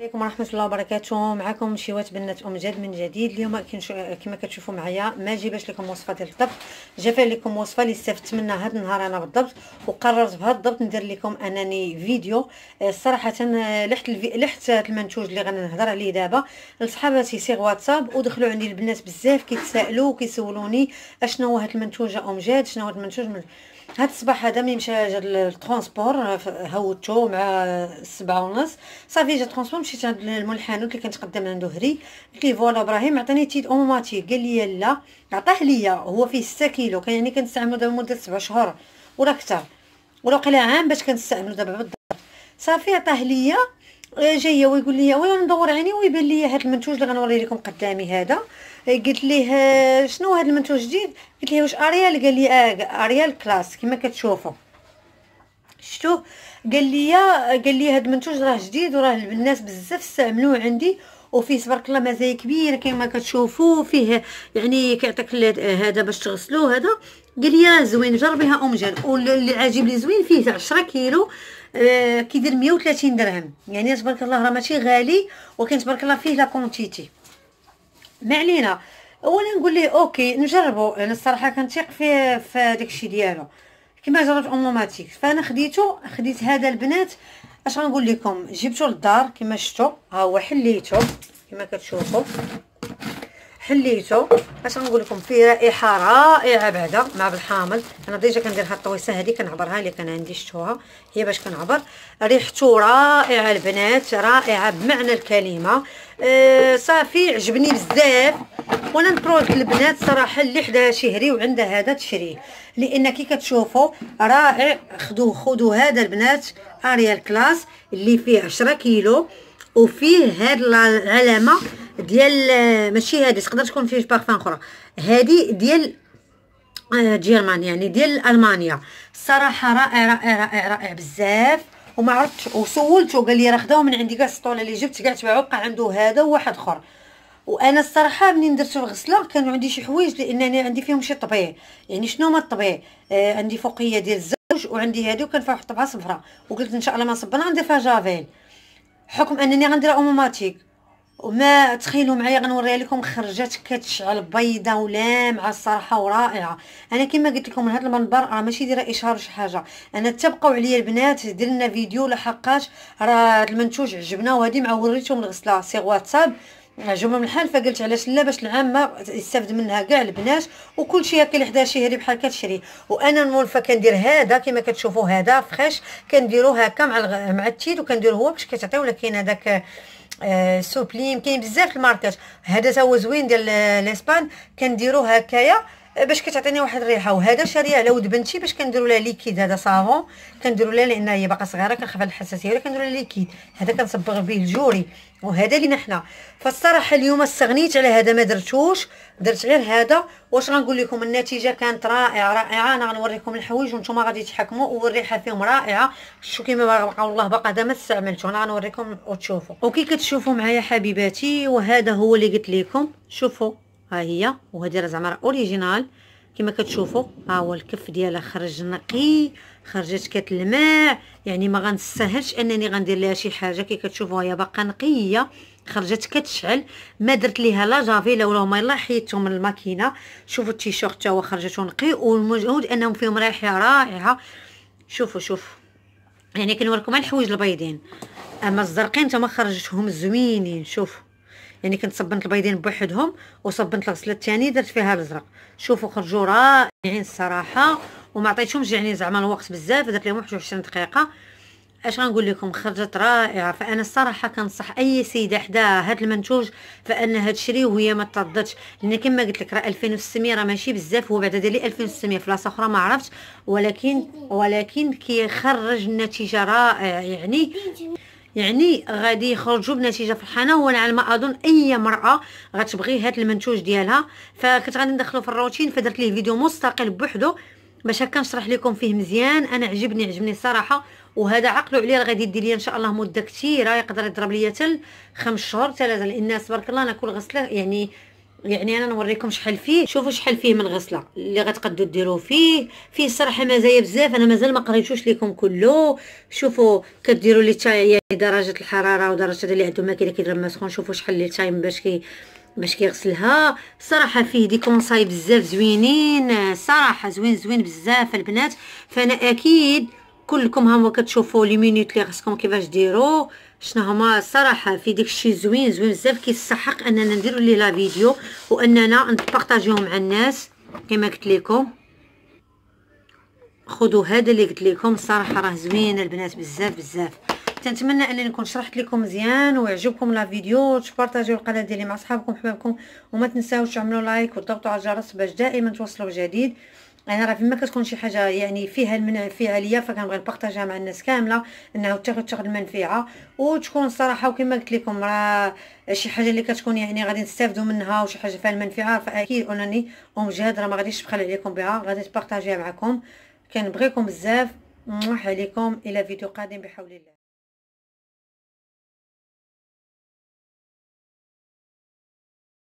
السلام عليكم ورحمه الله وبركاته معكم شوات بنات ام جاد من جديد اليوم كما كتشوفوا معايا ما جيباش لكم وصفه ديال الطبخ جافه لكم وصفه اللي استفدت منها هذا النهار انا بالضبط وقررت بهذا الضبط ندير لكم انني فيديو آه، صراحه آه، لحت الفي... لحت المنتوج اللي غنهضر عليه دابا لصحاباتي سيغ واتساب ودخلوا عندي البنات بزاف كيتسائلوا وكيسولوني اشنو هذا المنتوج ام جاد شنو هو المنتوج من... هاد الصباح هذا مي مشى جا الترونسبور هوتو مع السبعة ونص صافي جا الترونسبور مشيت عند الملحانوت اللي كنتقدم عنده هري قلت ليه فوالا ابراهيم عطاني تيت اوماتيك قال لي لا عطاه ليا هو فيه 6 كيلو كان يعني كنستعملو دابا مده سبع شهور ولا كتر ولا وقيلا عام باش كنستعملو دابا بالضبط صافي عطاه ليا آه، جايه ويقول لي وي ندور عيني ويبان لي هذا المنتوج اللي غنوري لكم قدامي هذا آه، قلت ليه آه، شنو هذا المنتوج جديد قلت ليه واش اريال قال لي اه اريال كلاس كما كتشوفوا شتو قال لي قال لي هذا المنتوج راه جديد وراه الناس بزاف استعملوه عندي وفيه تبارك الله مزايا كبيره كما كتشوفوا فيه يعني كيعطيك هذا باش تغسلوه هذا قال لي زوين جربيها ام جان واللي عاجب لي زوين فيه 10 كيلو آه كيدير 130 درهم يعني تبارك الله راه ماشي غالي ولكن تبارك الله فيه لا كونتيتي ما علينا اولا نقول ليه اوكي نجربو انا الصراحه كنثيق فيه في داكشي ديالو كما جربت اونوماتيك فانا خديتو خديت هذا البنات اش غنقول لكم جبتو للدار كما شفتو ها هو حليتو كما كتشوفوا حليته اش نقول لكم فيه رائحه رائعه بعدا مع بالحامض انا ديجا كندير هاد الطويسه هادي كنعبرها اللي كان عندي شتوها هي باش كنعبر ريحته رائعه البنات رائعه بمعنى الكلمه أه صافي عجبني بزاف وانا البرودكت البنات صراحه اللي حداها شهري وعندها هذا تشريه لان كي كتشوفوا رائع خدو خذوا هذا البنات اريال كلاس اللي فيه 10 كيلو وفيه هاد العلامه ديال آه، ماشي هادي تقدر تكون فيه بارفان اخرى هادي ديال آه، جيرمان يعني ديال المانيا الصراحه رائع رائع رائع رائع بزاف وما عرفتش وسولت وقال لي راه خداو من عندي كاع السطوله اللي جبت كاع تباعو بقى عنده هذا وواحد اخر وانا الصراحه منين درت الغسله كانوا عندي شي حوايج لانني عندي فيهم شي طبيع يعني شنو ما الطبيع آه عندي فوقيه ديال الزوج وعندي هادي وكان فيها واحد الطبعه صفراء وقلت ان شاء الله ما صبنا ندير فيها جافيل حكم انني غنديرها اوموماتيك وما تخيلوا معايا غنوريها لكم خرجات كتشعل بيضه ولامعه الصراحه ورائعه انا كما قلت لكم من هذا المنبر راه ماشي دايره اشهار شي حاجه انا تبقوا عليا البنات درنا فيديو لحقاش راه المنتوج عجبنا وهذه مع وريتهم الغسله سي واتساب عجبهم الحال فقلت علاش لا باش العامه يستافد منها كاع البنات وكل شيء هكا اللي حدا هذه بحال كتشري وانا المولفه كندير هذا كما كتشوفوا هذا فخيش كنديرو هكا مع مع التيد وكنديروه هو باش كتعطيو لك كاين هذاك آه سوبليم كاين بزاف الماركات هذا تا هو زوين ديال الاسبان كنديروه هكايا باش كتعطيني واحد الريحه وهذا شاريه على ود بنتي باش كنديروا لها ليكيد هذا صافون كنديروا لها لان هي باقا صغيره كنخاف على الحساسيه ولا كنديروا لها ليكيد هذا كنصبغ به الجوري وهذا لينا حنا فالصراحه اليوم استغنيت على هذا ما درتوش درت غير هذا واش غنقول لكم النتيجه كانت رائعه رائعه انا غنوريكم الحوايج وانتم غادي تحكموا والريحه فيهم رائعه شو كيما بقى والله باقا هذا ما استعملته انا غنوريكم وتشوفوا وكي كتشوفوا معايا حبيباتي وهذا هو اللي قلت لكم شوفوا ها هي وهذه راه زعما اوريجينال كما كتشوفوا ها هو الكف ديالها خرج نقي خرجت كتلمع يعني ما غنستاهلش انني غندير لها شي حاجه كي كتشوفوها هي باقا نقيه خرجت كتشعل ما درت ليها لا لا والله ما يلا حيدتهم من الماكينه شوفوا التيشيرت حتى هو خرجته نقي والمجهود انهم فيهم رائحه رائعه شوفوا شوفوا يعني كنوريكم الحوايج البيضين اما الزرقين تما خرجتهم زوينين شوفوا يعني كنت صبنت البيضين بوحدهم وصبنت الغسله الثانيه درت فيها الازرق شوفوا خرجوا رائعين الصراحه وما عطيتهمش يعني زعما الوقت بزاف درت لهم 21 دقيقه اش غنقول لكم خرجت رائعه فانا الصراحه كنصح اي سيده حدا هذا المنتوج فانها تشريه وهي ما ترددش لان كما قلت لك راه 2600 راه ماشي بزاف هو بعدا داير لي 2600 في بلاصه اخرى ما عرفتش ولكن ولكن كيخرج النتيجه رائعه يعني يعني غادي يخرجوا بنتيجه فرحانه وانا على ما اظن اي امراه غتبغي هذا المنتوج ديالها فكنت غادي ندخلو في الروتين فدرت ليه فيديو مستقل بوحدو باش هكا نشرح لكم فيه مزيان انا عجبني عجبني الصراحه وهذا عقلوا عليه غادي يدي ليا ان شاء الله مده كثيره يقدر يضرب ليا حتى خمس شهور حتى لان تبارك الله انا كل غسله يعني يعني انا نوريكم شحال فيه شوفوا شحال فيه من غسله اللي غتقدوا ديروا فيه فيه الصراحه مزايا بزاف انا مازال ما قريتوش لكم كله شوفوا كديروا لي تاي درجه الحراره ودرجه اللي عنده كيدير ما سخون شوفوا شحال لي تايم باش كي باش كيغسلها صراحه فيه دي كونساي بزاف زوينين صراحه زوين زوين بزاف البنات فانا اكيد كلكم ها هما كتشوفوا لي مينوت لي خاصكم كيفاش ديروه شنو هما صراحه في داك الشيء زوين زوين بزاف كيستحق اننا نديروا ليه لا فيديو واننا نبارطاجيوه مع الناس كما قلت لكم خذوا هذا اللي قلت لكم الصراحه راه زوين البنات بزاف بزاف تنتمنى انني نكون شرحت لكم مزيان ويعجبكم لا فيديو تبارطاجيو القناه ديالي مع صحابكم وحبابكم وما تنساوش تعملوا لايك وتضغطوا على الجرس باش دائما توصلوا بجديد انا يعني راه فيما كتكون شي حاجه يعني فيها المنع فيها ليا فكنبغي نبارطاجيها مع الناس كامله انه تاخد تاخد المنفعه وتكون الصراحه وكما قلت لكم راه شي حاجه اللي كتكون يعني غادي نستافدوا منها وشي حاجه فيها المنفعه فاكيد انني ام جهاد راه ما غاديش نبخل عليكم بها غادي نبارطاجيها معكم كنبغيكم بزاف مرح عليكم الى فيديو قادم بحول الله